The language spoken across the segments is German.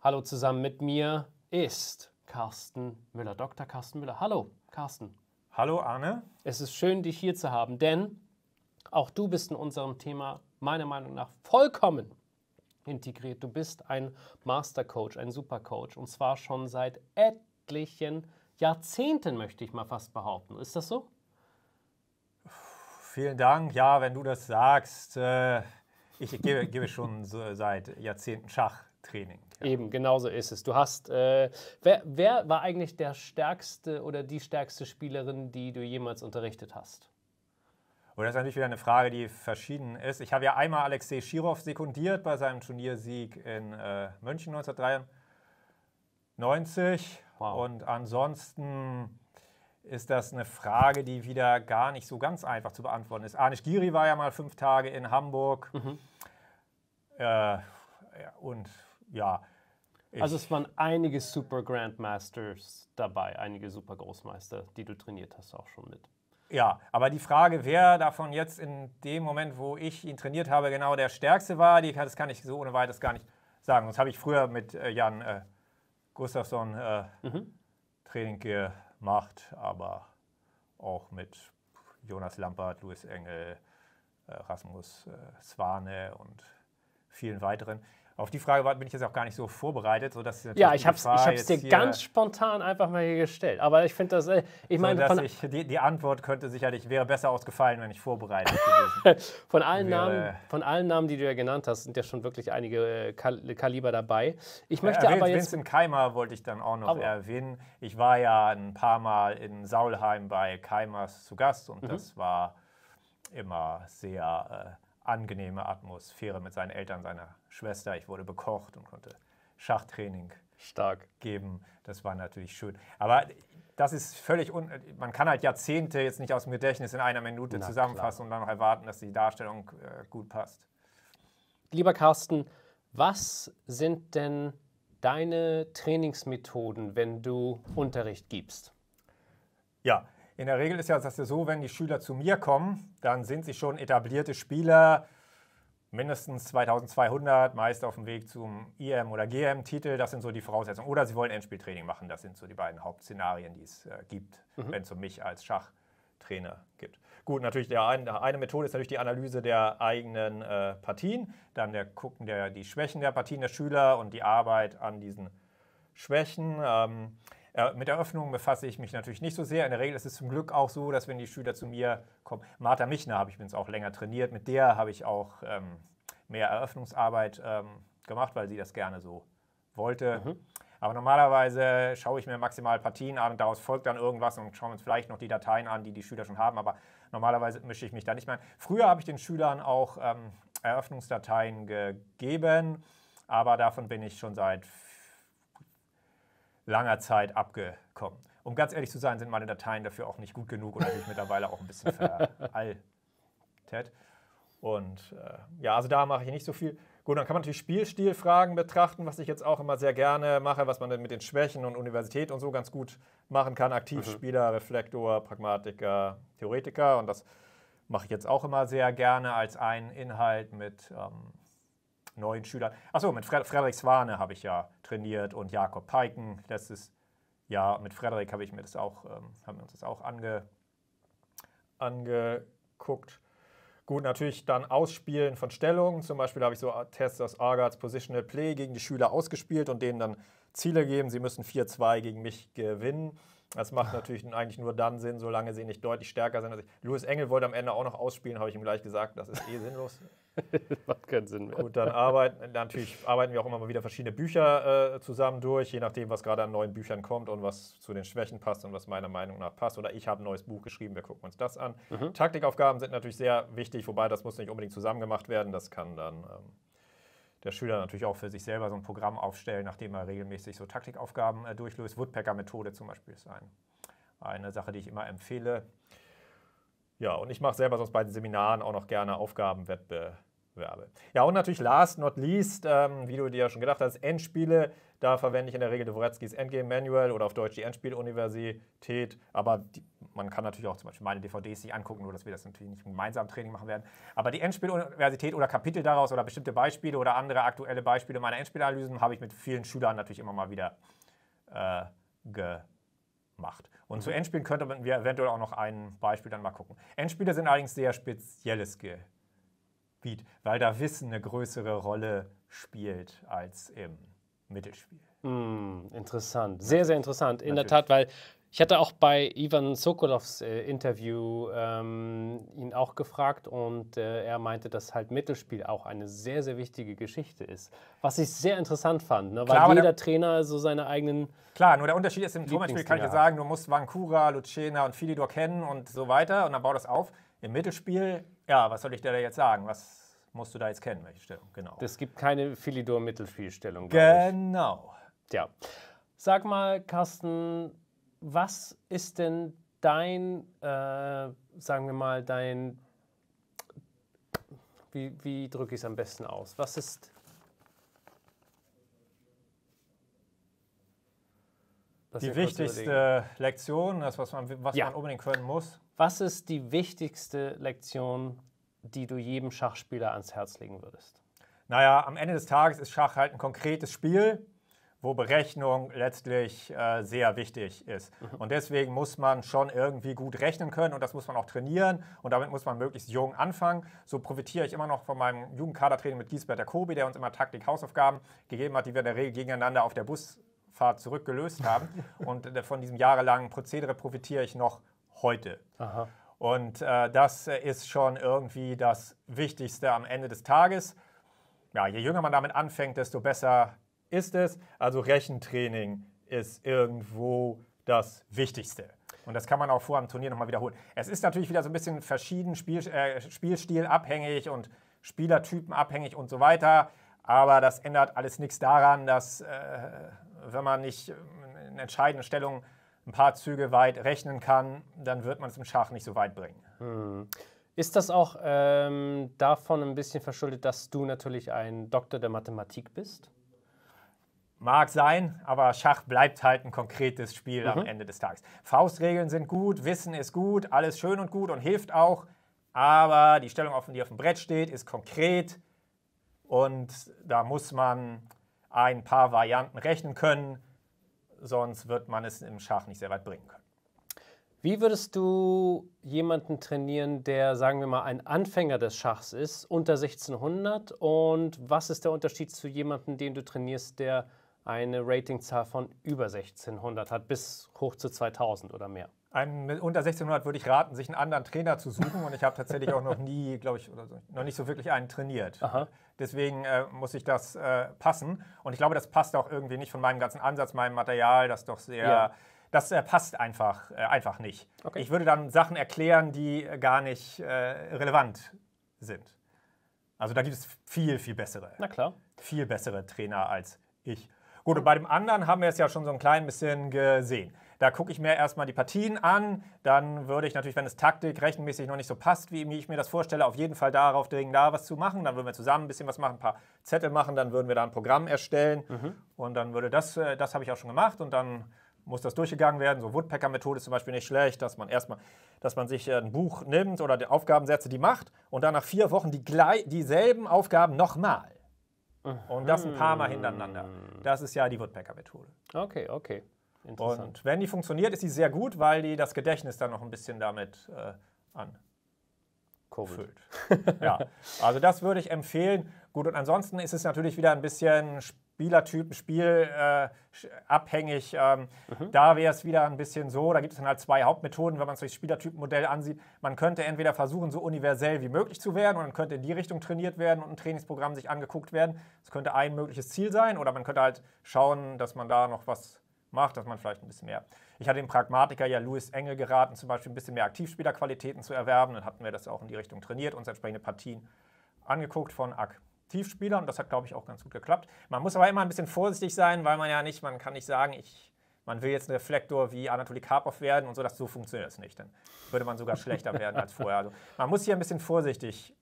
Hallo zusammen mit mir ist Carsten Müller, Dr. Carsten Müller. Hallo, Carsten. Hallo, Arne. Es ist schön, dich hier zu haben, denn auch du bist in unserem Thema meiner Meinung nach vollkommen integriert. Du bist ein Master Coach, ein Super Coach und zwar schon seit etlichen Jahrzehnten, möchte ich mal fast behaupten. Ist das so? Vielen Dank. Ja, wenn du das sagst, äh, ich gebe, gebe schon so seit Jahrzehnten Schachtraining. Ja. Eben, genau so ist es. Du hast, äh, wer, wer war eigentlich der stärkste oder die stärkste Spielerin, die du jemals unterrichtet hast? Und das ist natürlich wieder eine Frage, die verschieden ist. Ich habe ja einmal Alexei Schirov sekundiert bei seinem Turniersieg in äh, München 1993. Wow. Und ansonsten ist das eine Frage, die wieder gar nicht so ganz einfach zu beantworten ist. Anish Giri war ja mal fünf Tage in Hamburg. Mhm. Äh, und ja. also es waren einige Super Grandmasters dabei, einige Super Großmeister, die du trainiert hast auch schon mit. Ja, aber die Frage, wer davon jetzt in dem Moment, wo ich ihn trainiert habe, genau der Stärkste war, die, das kann ich so ohne weiteres gar nicht sagen. Das habe ich früher mit äh, Jan äh, Gustafsson äh, mhm. Training gemacht macht, aber auch mit Jonas Lampert, Louis Engel, äh, Rasmus Swane äh, und vielen weiteren. Auf die Frage bin ich jetzt auch gar nicht so vorbereitet, sodass Ja, ich habe es dir ganz spontan einfach mal hier gestellt. Aber ich finde das, äh, ich meine, so, ich, die, die, Antwort könnte sicherlich wäre besser ausgefallen, wenn ich vorbereitet gewesen. von allen wäre, Namen, von allen Namen, die du ja genannt hast, sind ja schon wirklich einige äh, Kal Kaliber dabei. Ich möchte erwähnt, aber jetzt Vincent Keimer wollte ich dann auch noch aber. erwähnen. Ich war ja ein paar Mal in Saulheim bei Keimers zu Gast und mhm. das war immer sehr äh, angenehme Atmosphäre mit seinen Eltern, seiner Schwester. Ich wurde bekocht und konnte Schachtraining Stark. geben. Das war natürlich schön. Aber das ist völlig un. Man kann halt Jahrzehnte jetzt nicht aus dem Gedächtnis in einer Minute Na, zusammenfassen klar. und dann noch erwarten, dass die Darstellung äh, gut passt. Lieber Carsten, was sind denn deine Trainingsmethoden, wenn du Unterricht gibst? Ja, in der Regel ist ja das ja so, wenn die Schüler zu mir kommen, dann sind sie schon etablierte Spieler, mindestens 2200, meist auf dem Weg zum IM e oder GM-Titel. Das sind so die Voraussetzungen. Oder sie wollen Endspieltraining machen. Das sind so die beiden Hauptszenarien, die es äh, gibt, mhm. wenn es um mich als Schachtrainer gibt. Gut, natürlich der ein, eine Methode ist natürlich die Analyse der eigenen äh, Partien, dann der gucken der die Schwächen der Partien der Schüler und die Arbeit an diesen Schwächen. Ähm, äh, mit der Öffnung befasse ich mich natürlich nicht so sehr. In der Regel ist es zum Glück auch so, dass wenn die Schüler zu mir kommen, Martha Michner habe ich übrigens auch länger trainiert, mit der habe ich auch ähm, mehr Eröffnungsarbeit ähm, gemacht, weil sie das gerne so wollte. Mhm. Aber normalerweise schaue ich mir maximal Partien an und daraus folgt dann irgendwas und schauen uns vielleicht noch die Dateien an, die die Schüler schon haben. Aber normalerweise mische ich mich da nicht mehr ein. Früher habe ich den Schülern auch ähm, Eröffnungsdateien gegeben, aber davon bin ich schon seit langer Zeit abgekommen. Um ganz ehrlich zu sein, sind meine Dateien dafür auch nicht gut genug und ich mittlerweile auch ein bisschen veraltet. Und äh, ja, also da mache ich nicht so viel. Gut, dann kann man natürlich Spielstilfragen betrachten, was ich jetzt auch immer sehr gerne mache, was man denn mit den Schwächen und Universität und so ganz gut machen kann. Aktivspieler, mhm. Reflektor, Pragmatiker, Theoretiker. Und das mache ich jetzt auch immer sehr gerne als einen Inhalt mit ähm, neuen Schülern. Achso, mit Fre Frederik Swane habe ich ja trainiert und Jakob Peiken letztes Jahr. Mit Frederik habe ich mir das auch, ähm, haben wir uns das auch ange, angeguckt. Gut, natürlich dann Ausspielen von Stellungen. Zum Beispiel habe ich so Tests aus Argards Positional Play gegen die Schüler ausgespielt und denen dann Ziele geben. Sie müssen 4-2 gegen mich gewinnen. Das macht natürlich eigentlich nur dann Sinn, solange sie nicht deutlich stärker sind. Also Louis Engel wollte am Ende auch noch ausspielen, habe ich ihm gleich gesagt, das ist eh sinnlos. macht keinen Sinn mehr. Gut, dann arbeiten, natürlich arbeiten wir auch immer mal wieder verschiedene Bücher äh, zusammen durch, je nachdem, was gerade an neuen Büchern kommt und was zu den Schwächen passt und was meiner Meinung nach passt. Oder ich habe ein neues Buch geschrieben, wir gucken uns das an. Mhm. Taktikaufgaben sind natürlich sehr wichtig, wobei das muss nicht unbedingt zusammen gemacht werden, das kann dann... Ähm, der Schüler natürlich auch für sich selber so ein Programm aufstellen, nachdem er regelmäßig so Taktikaufgaben äh, durchlöst. Woodpecker-Methode zum Beispiel ist ein, eine Sache, die ich immer empfehle. Ja, und ich mache selber sonst bei den Seminaren auch noch gerne Aufgabenwettbewerbe. Werbe. Ja, und natürlich last not least, ähm, wie du dir ja schon gedacht hast, Endspiele. Da verwende ich in der Regel Dvoretskis Endgame Manual oder auf Deutsch die Endspieluniversität. Aber die, man kann natürlich auch zum Beispiel meine DVDs sich angucken, nur dass wir das natürlich nicht gemeinsam Training machen werden. Aber die Endspieluniversität oder Kapitel daraus oder bestimmte Beispiele oder andere aktuelle Beispiele meiner Endspielanalysen habe ich mit vielen Schülern natürlich immer mal wieder äh, ge Und mhm. zu Endspielen könnte man wir eventuell auch noch ein Beispiel dann mal gucken. Endspiele sind allerdings sehr spezielles Ge Beat, weil da Wissen eine größere Rolle spielt als im Mittelspiel. Mm, interessant, sehr, sehr interessant. In Natürlich. der Tat, weil ich hatte auch bei Ivan Sokolovs äh, Interview ähm, ihn auch gefragt und äh, er meinte, dass halt Mittelspiel auch eine sehr, sehr wichtige Geschichte ist. Was ich sehr interessant fand, ne? weil klar, jeder der, Trainer so seine eigenen. Klar, nur der Unterschied ist, im Turmspiel kann ich dir sagen, du musst Vancouver, Lucena und Philidor kennen und so weiter und dann bau das auf. Im Mittelspiel ja, was soll ich dir da jetzt sagen? Was musst du da jetzt kennen, welche Stellung? Genau. Es gibt keine Philidor-Mittelspielstellung. Genau. Ja. Sag mal, Carsten, was ist denn dein, äh, sagen wir mal, dein, wie, wie drücke ich es am besten aus? Was ist, die wichtigste Lektion, das, was man, was ja. man unbedingt können muss. Was ist die wichtigste Lektion, die du jedem Schachspieler ans Herz legen würdest? Naja, am Ende des Tages ist Schach halt ein konkretes Spiel, wo Berechnung letztlich äh, sehr wichtig ist. Mhm. Und deswegen muss man schon irgendwie gut rechnen können und das muss man auch trainieren und damit muss man möglichst jung anfangen. So profitiere ich immer noch von meinem Jugendkadertraining mit Giesbert der Kobi, der uns immer Taktik-Hausaufgaben gegeben hat, die wir in der Regel gegeneinander auf der Busfahrt zurückgelöst haben. und äh, von diesem jahrelangen Prozedere profitiere ich noch heute. Aha. Und äh, das äh, ist schon irgendwie das Wichtigste am Ende des Tages. Ja, je jünger man damit anfängt, desto besser ist es. Also Rechentraining ist irgendwo das Wichtigste. Und das kann man auch vor einem Turnier nochmal wiederholen. Es ist natürlich wieder so ein bisschen verschieden Spiel, äh, Spielstil abhängig und Spielertypen abhängig und so weiter. Aber das ändert alles nichts daran, dass äh, wenn man nicht äh, in entscheidenden Stellungen ein paar Züge weit rechnen kann, dann wird man es im Schach nicht so weit bringen. Hm. Ist das auch ähm, davon ein bisschen verschuldet, dass du natürlich ein Doktor der Mathematik bist? Mag sein, aber Schach bleibt halt ein konkretes Spiel mhm. am Ende des Tages. Faustregeln sind gut, Wissen ist gut, alles schön und gut und hilft auch, aber die Stellung, die auf dem Brett steht, ist konkret und da muss man ein paar Varianten rechnen können sonst wird man es im Schach nicht sehr weit bringen können. Wie würdest du jemanden trainieren, der, sagen wir mal, ein Anfänger des Schachs ist, unter 1600? Und was ist der Unterschied zu jemandem, den du trainierst, der eine Ratingzahl von über 1600 hat, bis hoch zu 2000 oder mehr. Einem unter 1600 würde ich raten, sich einen anderen Trainer zu suchen. Und ich habe tatsächlich auch noch nie, glaube ich, so, noch nicht so wirklich einen trainiert. Aha. Deswegen äh, muss ich das äh, passen. Und ich glaube, das passt auch irgendwie nicht von meinem ganzen Ansatz, meinem Material, das doch sehr. Yeah. Das äh, passt einfach, äh, einfach nicht. Okay. Ich würde dann Sachen erklären, die äh, gar nicht äh, relevant sind. Also da gibt es viel, viel bessere. Na klar. Viel bessere Trainer als ich. Gut, und bei dem anderen haben wir es ja schon so ein klein bisschen gesehen. Da gucke ich mir erstmal die Partien an. Dann würde ich natürlich, wenn es Taktik rechenmäßig noch nicht so passt, wie ich mir das vorstelle, auf jeden Fall darauf dringen, da was zu machen. Dann würden wir zusammen ein bisschen was machen, ein paar Zettel machen. Dann würden wir da ein Programm erstellen. Mhm. Und dann würde das, äh, das habe ich auch schon gemacht. Und dann muss das durchgegangen werden. So Woodpecker-Methode ist zum Beispiel nicht schlecht, dass man erstmal, dass man sich äh, ein Buch nimmt oder die Aufgabensätze, die macht und dann nach vier Wochen die dieselben Aufgaben nochmal. Und das ein paar Mal mm. hintereinander. Das ist ja die Woodpecker-Methode. Okay, okay. Und wenn die funktioniert, ist sie sehr gut, weil die das Gedächtnis dann noch ein bisschen damit äh, anfüllt. ja, also das würde ich empfehlen. Gut, und ansonsten ist es natürlich wieder ein bisschen spannend. Spielertypen, spielabhängig. Äh, ähm, mhm. Da wäre es wieder ein bisschen so, da gibt es dann halt zwei Hauptmethoden, wenn man sich das Spielertypenmodell ansieht. Man könnte entweder versuchen, so universell wie möglich zu werden und dann könnte in die Richtung trainiert werden und ein Trainingsprogramm sich angeguckt werden. Das könnte ein mögliches Ziel sein oder man könnte halt schauen, dass man da noch was macht, dass man vielleicht ein bisschen mehr. Ich hatte dem Pragmatiker ja Louis Engel geraten, zum Beispiel ein bisschen mehr Aktivspielerqualitäten zu erwerben. Dann hatten wir das auch in die Richtung trainiert, uns entsprechende Partien angeguckt von Ack. Tiefspieler und das hat, glaube ich, auch ganz gut geklappt. Man muss aber immer ein bisschen vorsichtig sein, weil man ja nicht, man kann nicht sagen, ich, man will jetzt ein Reflektor wie Anatoly Karpov werden und so, das, so funktioniert es nicht. Dann würde man sogar schlechter werden als vorher. Also man muss hier ein bisschen vorsichtig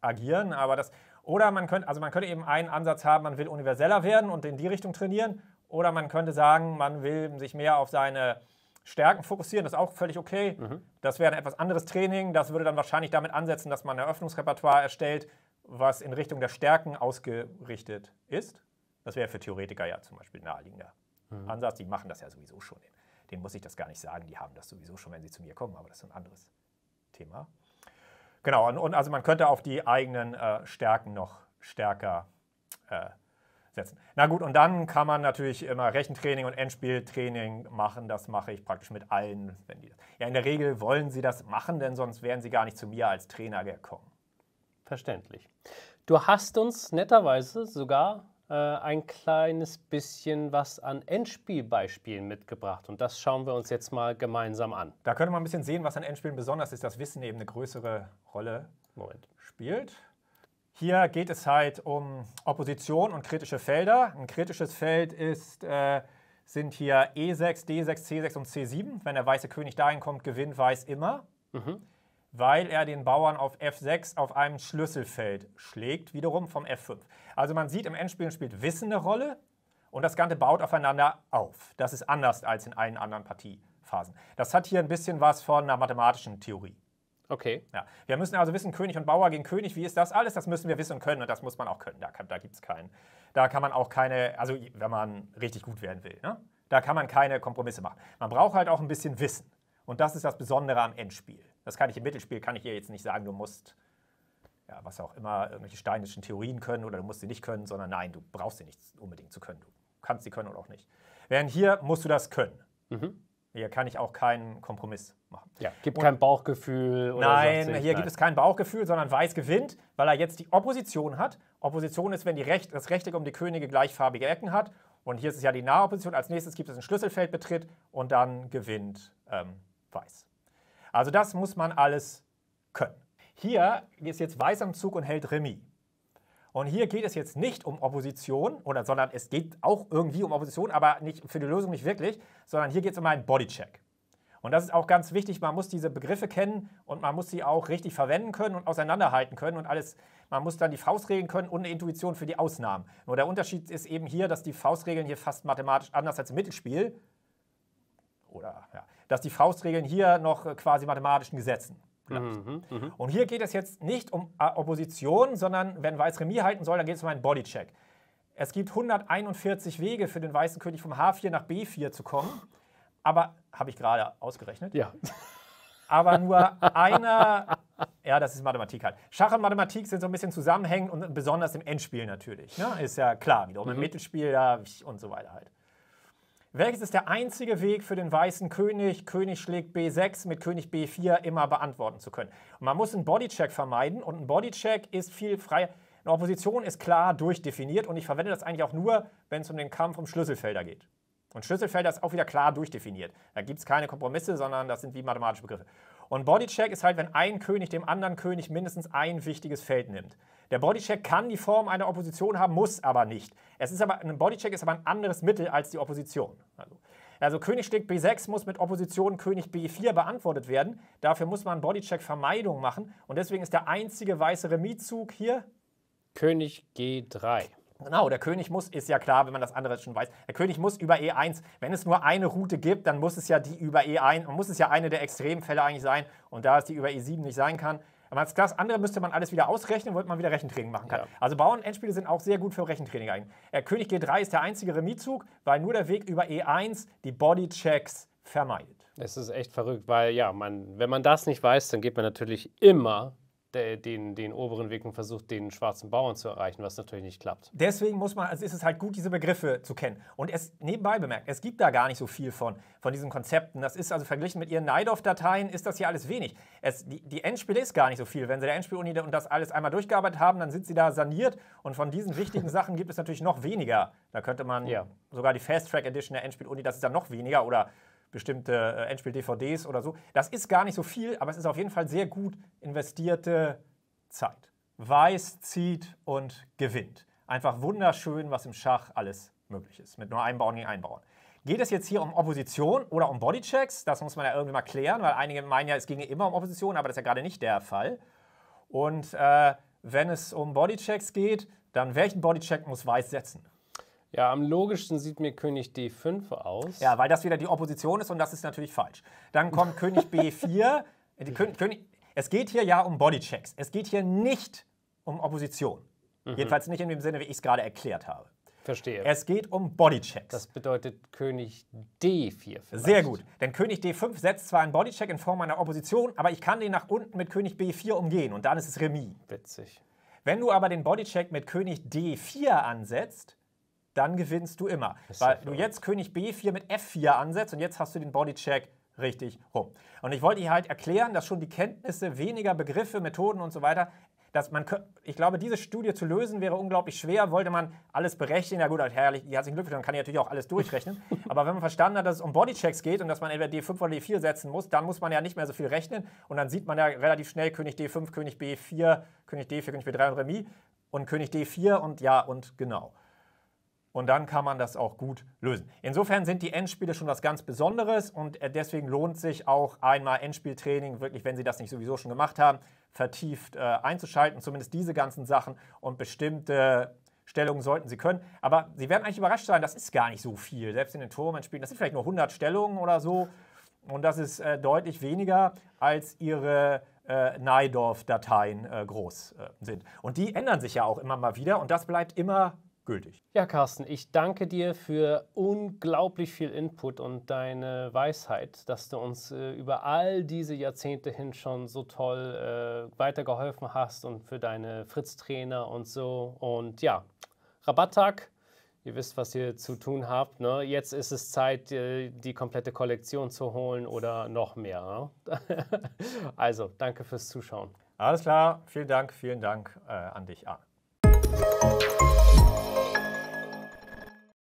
agieren, aber das, oder man könnte, also man könnte eben einen Ansatz haben, man will universeller werden und in die Richtung trainieren, oder man könnte sagen, man will sich mehr auf seine Stärken fokussieren, das ist auch völlig okay. Mhm. Das wäre ein etwas anderes Training, das würde dann wahrscheinlich damit ansetzen, dass man ein Eröffnungsrepertoire erstellt, was in Richtung der Stärken ausgerichtet ist. Das wäre für Theoretiker ja zum Beispiel naheliegender mhm. Ansatz. Die machen das ja sowieso schon. Denen muss ich das gar nicht sagen. Die haben das sowieso schon, wenn sie zu mir kommen. Aber das ist ein anderes Thema. Genau, und, und also man könnte auf die eigenen äh, Stärken noch stärker äh, setzen. Na gut, und dann kann man natürlich immer Rechentraining und Endspieltraining machen. Das mache ich praktisch mit allen. Wenn die das ja, in der Regel wollen sie das machen, denn sonst wären sie gar nicht zu mir als Trainer gekommen. Verständlich. Du hast uns netterweise sogar äh, ein kleines bisschen was an Endspielbeispielen mitgebracht und das schauen wir uns jetzt mal gemeinsam an. Da können wir ein bisschen sehen, was an Endspielen besonders ist, dass Wissen eben eine größere Rolle Moment. spielt. Hier geht es halt um Opposition und kritische Felder. Ein kritisches Feld ist, äh, sind hier E6, D6, C6 und C7. Wenn der weiße König dahin kommt, gewinnt weiß immer. Mhm weil er den Bauern auf F6 auf einem Schlüsselfeld schlägt, wiederum vom F5. Also man sieht, im Endspiel spielt Wissen eine Rolle und das Ganze baut aufeinander auf. Das ist anders als in allen anderen Partiephasen. Das hat hier ein bisschen was von einer mathematischen Theorie. Okay. Ja. Wir müssen also wissen, König und Bauer gegen König, wie ist das alles? Das müssen wir wissen und können und das muss man auch können. Da, da gibt es keinen. Da kann man auch keine, also wenn man richtig gut werden will, ne? da kann man keine Kompromisse machen. Man braucht halt auch ein bisschen Wissen. Und das ist das Besondere am Endspiel. Das kann ich im Mittelspiel, kann ich ihr jetzt nicht sagen, du musst, ja, was auch immer, irgendwelche steinischen Theorien können oder du musst sie nicht können, sondern nein, du brauchst sie nicht unbedingt zu können. Du kannst sie können oder auch nicht. Während hier musst du das können. Mhm. Hier kann ich auch keinen Kompromiss machen. Ja, gibt und kein Bauchgefühl. Oder nein, sich, hier nein. gibt es kein Bauchgefühl, sondern Weiß gewinnt, weil er jetzt die Opposition hat. Opposition ist, wenn die Recht, das Rechteck um die Könige gleichfarbige Ecken hat. Und hier ist es ja die Nahe Opposition. Als nächstes gibt es ein Schlüsselfeldbetritt und dann gewinnt ähm, Weiß. Also das muss man alles können. Hier ist jetzt Weiß am Zug und hält Remis. Und hier geht es jetzt nicht um Opposition, oder, sondern es geht auch irgendwie um Opposition, aber nicht, für die Lösung nicht wirklich, sondern hier geht es um einen Bodycheck. Und das ist auch ganz wichtig, man muss diese Begriffe kennen und man muss sie auch richtig verwenden können und auseinanderhalten können und alles, man muss dann die Faustregeln können und eine Intuition für die Ausnahmen. Nur der Unterschied ist eben hier, dass die Faustregeln hier fast mathematisch anders als im Mittelspiel oder ja, dass die Faustregeln hier noch äh, quasi mathematischen Gesetzen mhm, mhm, Und hier geht es jetzt nicht um äh, Opposition, sondern wenn Weiß Remis halten soll, dann geht es um einen Bodycheck. Es gibt 141 Wege für den weißen König vom H4 nach B4 zu kommen, aber habe ich gerade ausgerechnet. Ja. Aber nur einer, ja, das ist Mathematik halt. Schach und Mathematik sind so ein bisschen zusammenhängend und besonders im Endspiel natürlich. Ne? Ist ja klar, wiederum mhm. im Mittelspiel ja, und so weiter halt. Welches ist der einzige Weg für den weißen König, König schlägt B6 mit König B4 immer beantworten zu können? Und man muss einen Bodycheck vermeiden und ein Bodycheck ist viel freier. Eine Opposition ist klar durchdefiniert und ich verwende das eigentlich auch nur, wenn es um den Kampf um Schlüsselfelder geht. Und Schlüsselfelder ist auch wieder klar durchdefiniert. Da gibt es keine Kompromisse, sondern das sind wie mathematische Begriffe. Und Bodycheck ist halt, wenn ein König dem anderen König mindestens ein wichtiges Feld nimmt. Der Bodycheck kann die Form einer Opposition haben, muss aber nicht. Es ist aber, ein Bodycheck ist aber ein anderes Mittel als die Opposition. Also, also König schlägt B6 muss mit Opposition König B4 beantwortet werden. Dafür muss man Bodycheck-Vermeidung machen. Und deswegen ist der einzige weiße Remiszug hier König G3. Genau, der König muss, ist ja klar, wenn man das andere schon weiß, der König muss über E1, wenn es nur eine Route gibt, dann muss es ja die über E1, muss es ja eine der Extremfälle eigentlich sein. Und da es die über E7 nicht sein kann, aber das andere müsste man alles wieder ausrechnen, womit man wieder Rechentraining machen kann. Ja. Also Bauern Endspiele sind auch sehr gut für Rechentraining eigentlich. Äh, der König G3 ist der einzige Remiszug, weil nur der Weg über E1 die Bodychecks vermeidet. Es ist echt verrückt, weil ja, man, wenn man das nicht weiß, dann geht man natürlich immer den, den oberen Weg und versucht, den schwarzen Bauern zu erreichen, was natürlich nicht klappt. Deswegen muss man, also ist es halt gut, diese Begriffe zu kennen. Und es nebenbei bemerkt, es gibt da gar nicht so viel von, von diesen Konzepten. Das ist also verglichen mit ihren Nidov-Dateien, ist das hier alles wenig. Es, die, die Endspiel ist gar nicht so viel. Wenn sie der Endspieluni und das alles einmal durchgearbeitet haben, dann sind sie da saniert. Und von diesen wichtigen Sachen gibt es natürlich noch weniger. Da könnte man ja. sogar die Fast Track Edition der Endspieluni, das ist dann noch weniger. Oder bestimmte äh, Endspiel-DVDs oder so. Das ist gar nicht so viel, aber es ist auf jeden Fall sehr gut investierte Zeit. Weiß zieht und gewinnt. Einfach wunderschön, was im Schach alles möglich ist. Mit nur einbauen gegen einbauen. Geht es jetzt hier um Opposition oder um Bodychecks? Das muss man ja irgendwie mal klären, weil einige meinen ja, es ginge immer um Opposition, aber das ist ja gerade nicht der Fall. Und äh, wenn es um Bodychecks geht, dann welchen Bodycheck muss Weiß setzen? Ja, am logischsten sieht mir König D5 aus. Ja, weil das wieder die Opposition ist und das ist natürlich falsch. Dann kommt König B4. Kön König, es geht hier ja um Bodychecks. Es geht hier nicht um Opposition. Mhm. Jedenfalls nicht in dem Sinne, wie ich es gerade erklärt habe. Verstehe. Es geht um Bodychecks. Das bedeutet König D4. Vielleicht. Sehr gut. Denn König D5 setzt zwar einen Bodycheck in Form einer Opposition, aber ich kann den nach unten mit König B4 umgehen und dann ist es Remis. Witzig. Wenn du aber den Bodycheck mit König D4 ansetzt, dann gewinnst du immer. Weil du jetzt König B4 mit F4 ansetzt und jetzt hast du den Bodycheck richtig rum. Und ich wollte dir halt erklären, dass schon die Kenntnisse weniger Begriffe, Methoden und so weiter, dass man, ich glaube, diese Studie zu lösen wäre unglaublich schwer. Wollte man alles berechnen, ja gut, halt herrlich, herzlichen Glückwunsch, dann kann ich natürlich auch alles durchrechnen. Aber wenn man verstanden hat, dass es um Bodychecks geht und dass man entweder D5 oder D4 setzen muss, dann muss man ja nicht mehr so viel rechnen und dann sieht man ja relativ schnell König D5, König B4, König D4, König B3 und Remis und König D4 und ja und genau und dann kann man das auch gut lösen. Insofern sind die Endspiele schon was ganz Besonderes und äh, deswegen lohnt sich auch einmal Endspieltraining, wirklich, wenn Sie das nicht sowieso schon gemacht haben, vertieft äh, einzuschalten, zumindest diese ganzen Sachen und bestimmte Stellungen sollten Sie können. Aber Sie werden eigentlich überrascht sein, das ist gar nicht so viel. Selbst in den tourman das sind vielleicht nur 100 Stellungen oder so und das ist äh, deutlich weniger als Ihre äh, Naidorf-Dateien äh, groß äh, sind. Und die ändern sich ja auch immer mal wieder und das bleibt immer gültig. Ja, Carsten, ich danke dir für unglaublich viel Input und deine Weisheit, dass du uns äh, über all diese Jahrzehnte hin schon so toll äh, weitergeholfen hast und für deine Fritz-Trainer und so. Und ja, Rabatttag. Ihr wisst, was ihr zu tun habt. Ne? Jetzt ist es Zeit, äh, die komplette Kollektion zu holen oder noch mehr. Ne? also, danke fürs Zuschauen. Alles klar, vielen Dank, vielen Dank äh, an dich, Arne.